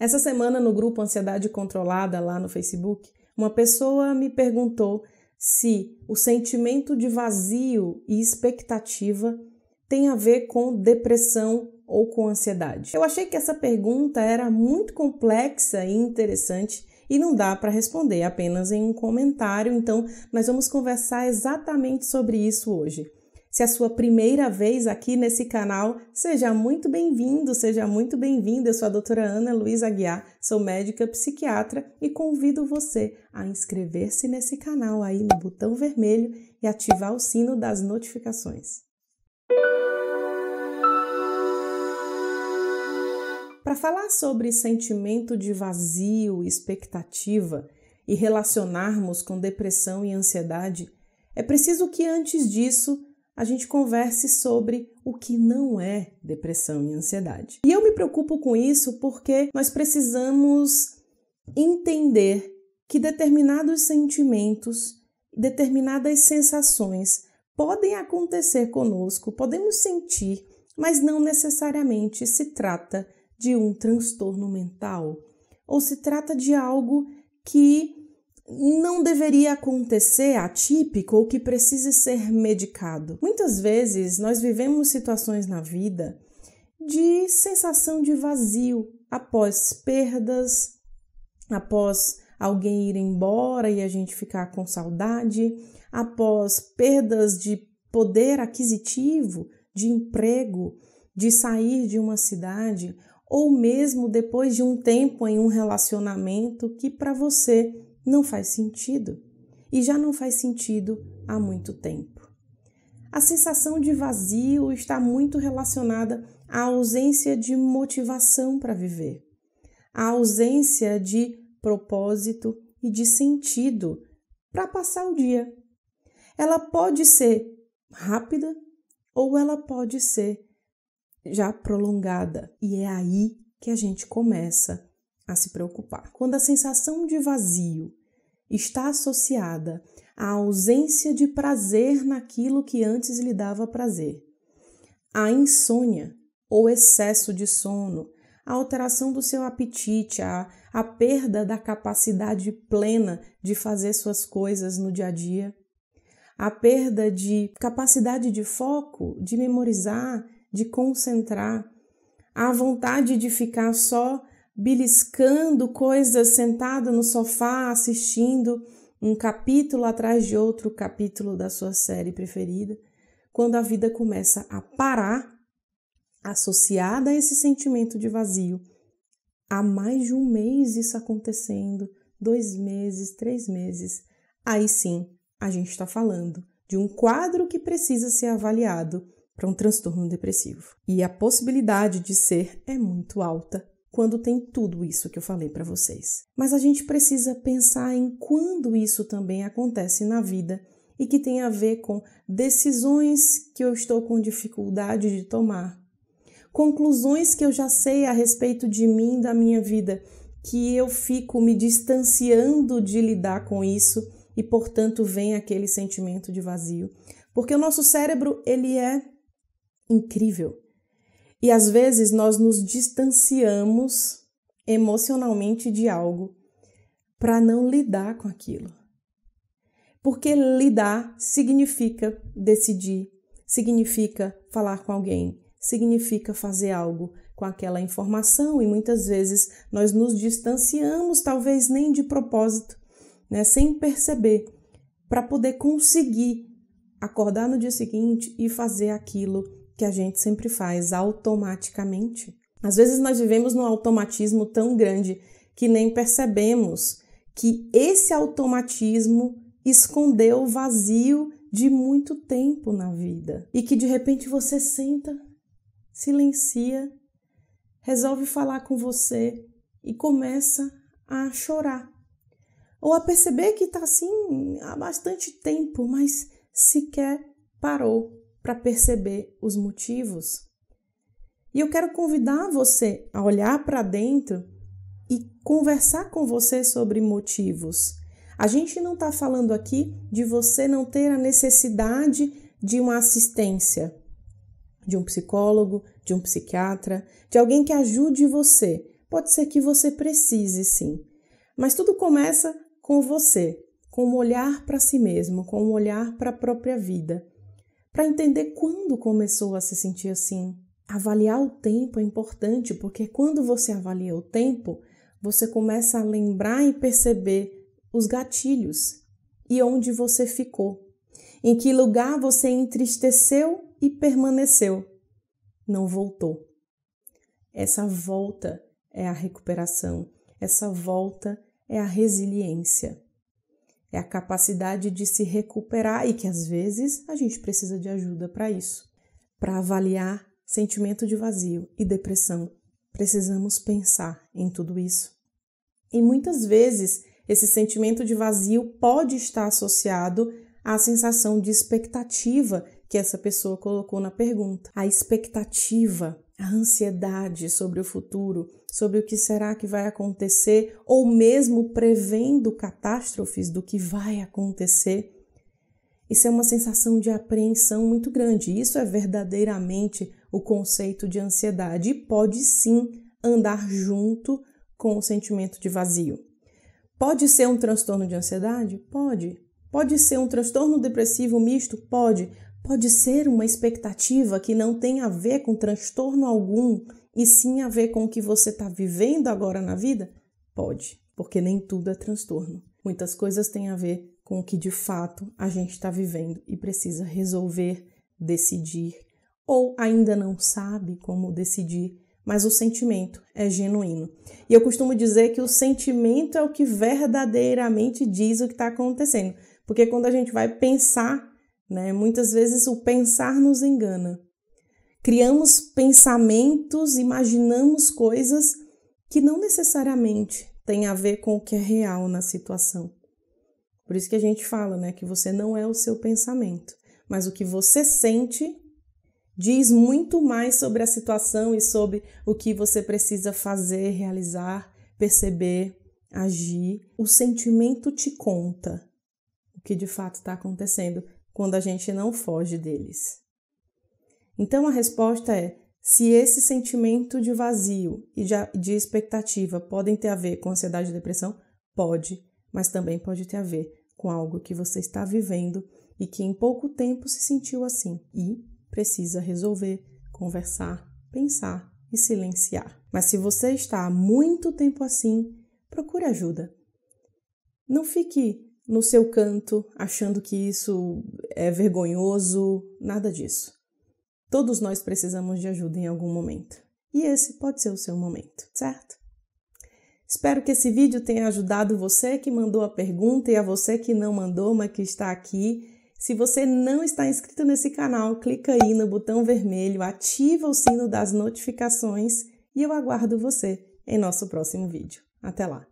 Essa semana, no grupo Ansiedade Controlada, lá no Facebook, uma pessoa me perguntou se o sentimento de vazio e expectativa tem a ver com depressão ou com ansiedade? Eu achei que essa pergunta era muito complexa e interessante e não dá para responder apenas em um comentário, então nós vamos conversar exatamente sobre isso hoje. Se é a sua primeira vez aqui nesse canal, seja muito bem-vindo, seja muito bem-vinda. Eu sou a doutora Ana Luiz Aguiar, sou médica psiquiatra e convido você a inscrever-se nesse canal aí no botão vermelho e ativar o sino das notificações. Para falar sobre sentimento de vazio, expectativa e relacionarmos com depressão e ansiedade, é preciso que antes disso a gente converse sobre o que não é depressão e ansiedade. E eu me preocupo com isso porque nós precisamos entender que determinados sentimentos, determinadas sensações podem acontecer conosco, podemos sentir, mas não necessariamente se trata de um transtorno mental ou se trata de algo que não deveria acontecer atípico ou que precise ser medicado. Muitas vezes nós vivemos situações na vida de sensação de vazio após perdas, após alguém ir embora e a gente ficar com saudade, após perdas de poder aquisitivo, de emprego, de sair de uma cidade ou mesmo depois de um tempo em um relacionamento que para você não faz sentido e já não faz sentido há muito tempo. A sensação de vazio está muito relacionada à ausência de motivação para viver, à ausência de propósito e de sentido para passar o dia. Ela pode ser rápida ou ela pode ser já prolongada, e é aí que a gente começa a se preocupar. Quando a sensação de vazio está associada à ausência de prazer naquilo que antes lhe dava prazer, à insônia ou excesso de sono, à alteração do seu apetite, à, à perda da capacidade plena de fazer suas coisas no dia a dia, à perda de capacidade de foco, de memorizar, de concentrar, à vontade de ficar só beliscando coisas sentado no sofá, assistindo um capítulo atrás de outro capítulo da sua série preferida, quando a vida começa a parar, associada a esse sentimento de vazio. Há mais de um mês isso acontecendo, dois meses, três meses. Aí sim, a gente está falando de um quadro que precisa ser avaliado para um transtorno depressivo. E a possibilidade de ser é muito alta quando tem tudo isso que eu falei para vocês. Mas a gente precisa pensar em quando isso também acontece na vida e que tem a ver com decisões que eu estou com dificuldade de tomar, conclusões que eu já sei a respeito de mim, da minha vida, que eu fico me distanciando de lidar com isso e, portanto, vem aquele sentimento de vazio. Porque o nosso cérebro, ele é incrível. E às vezes nós nos distanciamos emocionalmente de algo para não lidar com aquilo. Porque lidar significa decidir, significa falar com alguém, significa fazer algo com aquela informação e muitas vezes nós nos distanciamos, talvez nem de propósito, né, sem perceber, para poder conseguir acordar no dia seguinte e fazer aquilo que a gente sempre faz automaticamente. Às vezes nós vivemos num automatismo tão grande que nem percebemos que esse automatismo escondeu o vazio de muito tempo na vida e que de repente você senta, silencia, resolve falar com você e começa a chorar ou a perceber que está assim há bastante tempo, mas sequer parou para perceber os motivos. E eu quero convidar você a olhar para dentro e conversar com você sobre motivos. A gente não está falando aqui de você não ter a necessidade de uma assistência, de um psicólogo, de um psiquiatra, de alguém que ajude você. Pode ser que você precise sim, mas tudo começa com você, com um olhar para si mesmo, com um olhar para a própria vida para entender quando começou a se sentir assim. Avaliar o tempo é importante porque quando você avalia o tempo, você começa a lembrar e perceber os gatilhos e onde você ficou, em que lugar você entristeceu e permaneceu, não voltou. Essa volta é a recuperação, essa volta é a resiliência é a capacidade de se recuperar e que às vezes a gente precisa de ajuda para isso. Para avaliar sentimento de vazio e depressão, precisamos pensar em tudo isso. E muitas vezes esse sentimento de vazio pode estar associado à sensação de expectativa que essa pessoa colocou na pergunta. A expectativa, a ansiedade sobre o futuro, sobre o que será que vai acontecer, ou mesmo prevendo catástrofes do que vai acontecer. Isso é uma sensação de apreensão muito grande. Isso é verdadeiramente o conceito de ansiedade e pode sim andar junto com o sentimento de vazio. Pode ser um transtorno de ansiedade? Pode. Pode ser um transtorno depressivo misto? Pode. Pode ser uma expectativa que não tem a ver com transtorno algum e sim a ver com o que você está vivendo agora na vida? Pode, porque nem tudo é transtorno. Muitas coisas têm a ver com o que de fato a gente está vivendo e precisa resolver, decidir, ou ainda não sabe como decidir, mas o sentimento é genuíno. E eu costumo dizer que o sentimento é o que verdadeiramente diz o que está acontecendo, porque quando a gente vai pensar, né? Muitas vezes o pensar nos engana. Criamos pensamentos, imaginamos coisas que não necessariamente têm a ver com o que é real na situação. Por isso que a gente fala né, que você não é o seu pensamento, mas o que você sente diz muito mais sobre a situação e sobre o que você precisa fazer, realizar, perceber, agir. O sentimento te conta o que de fato está acontecendo quando a gente não foge deles. Então a resposta é: se esse sentimento de vazio e de expectativa podem ter a ver com ansiedade e depressão, pode, mas também pode ter a ver com algo que você está vivendo e que em pouco tempo se sentiu assim e precisa resolver, conversar, pensar e silenciar. Mas se você está há muito tempo assim, procure ajuda. Não fique no seu canto, achando que isso é vergonhoso, nada disso. Todos nós precisamos de ajuda em algum momento. E esse pode ser o seu momento, certo? Espero que esse vídeo tenha ajudado você que mandou a pergunta e a você que não mandou, mas que está aqui. Se você não está inscrito nesse canal, clica aí no botão vermelho, ativa o sino das notificações e eu aguardo você em nosso próximo vídeo. Até lá!